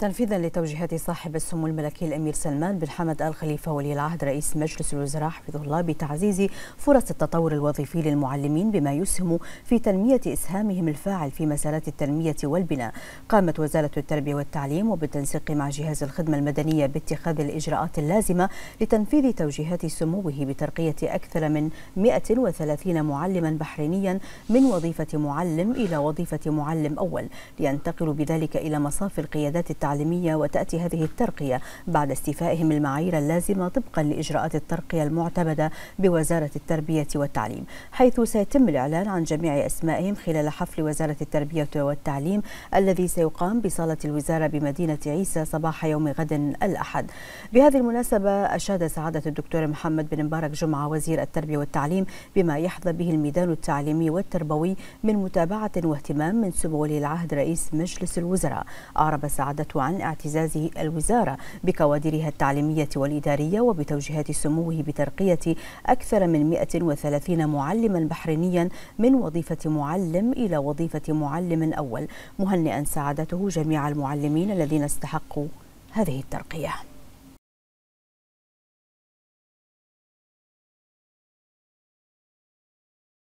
تنفيذا لتوجيهات صاحب السمو الملكي الامير سلمان بن حمد ال خليفه ولي العهد رئيس مجلس الوزراء حفظه الله بتعزيز فرص التطور الوظيفي للمعلمين بما يسهم في تنميه اسهامهم الفاعل في مسارات التنميه والبناء، قامت وزاره التربيه والتعليم وبالتنسيق مع جهاز الخدمه المدنيه باتخاذ الاجراءات اللازمه لتنفيذ توجيهات سموه بترقيه اكثر من 130 معلما بحرينيا من وظيفه معلم الى وظيفه معلم اول لينتقلوا بذلك الى مصاف القيادات التعليميه التعليمية وتأتي هذه الترقية بعد استيفائهم المعايير اللازمة طبقا لإجراءات الترقية المعتمدة بوزارة التربية والتعليم حيث سيتم الإعلان عن جميع أسمائهم خلال حفل وزارة التربية والتعليم الذي سيقام بصالة الوزارة بمدينة عيسى صباح يوم غد الأحد بهذه المناسبة أشاد سعادة الدكتور محمد بن مبارك جمعة وزير التربية والتعليم بما يحظى به الميدان التعليمي والتربوي من متابعة واهتمام من سمو ولي العهد رئيس مجلس الوزراء أعرب سعادته عن اعتزازه الوزارة بكوادرها التعليمية والإدارية وبتوجيهات سموه بترقية أكثر من 130 معلما بحرينيا من وظيفة معلم إلى وظيفة معلم أول مهنئا سعادته جميع المعلمين الذين استحقوا هذه الترقيه